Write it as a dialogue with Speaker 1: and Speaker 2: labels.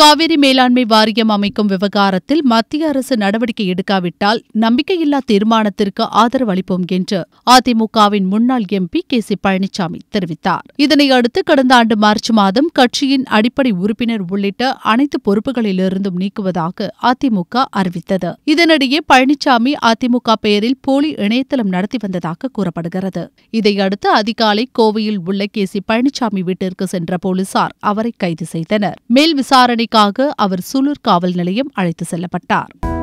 Speaker 1: காவிரி மேலாண்மை வாரியம் அமைக்கும் விவகாரத்தில் மத்திய அரசு நடவடிக்கை எடுக்காவிட்டால் நம்பிக்கையில்லா தீர்மானத்திற்கு ஆதரவு அளிப்போம் என்று அதிமுகவின் முன்னாள் எம்பி கே சி பழனிசாமி தெரிவித்தார் இதனையடுத்து கடந்த ஆண்டு மார்ச் மாதம் கட்சியின் அடிப்படை உறுப்பினர் உள்ளிட்ட அனைத்து பொறுப்புகளிலிருந்தும் நீக்குவதாக அதிமுக அறிவித்தது இதனிடையே பழனிசாமி அதிமுக பெயரில் போலி இணையதளம் நடத்தி வந்ததாக கூறப்படுகிறது இதையடுத்து அதிகாலை கோவையில் உள்ள கே சி பழனிசாமி வீட்டிற்கு சென்ற போலீசார் அவரை கைது செய்தனர் மேல் விசாரணை விசாரணைக்காக அவர் சூலூர் காவல் நிலையம் அழைத்து செல்லப்பட்டார்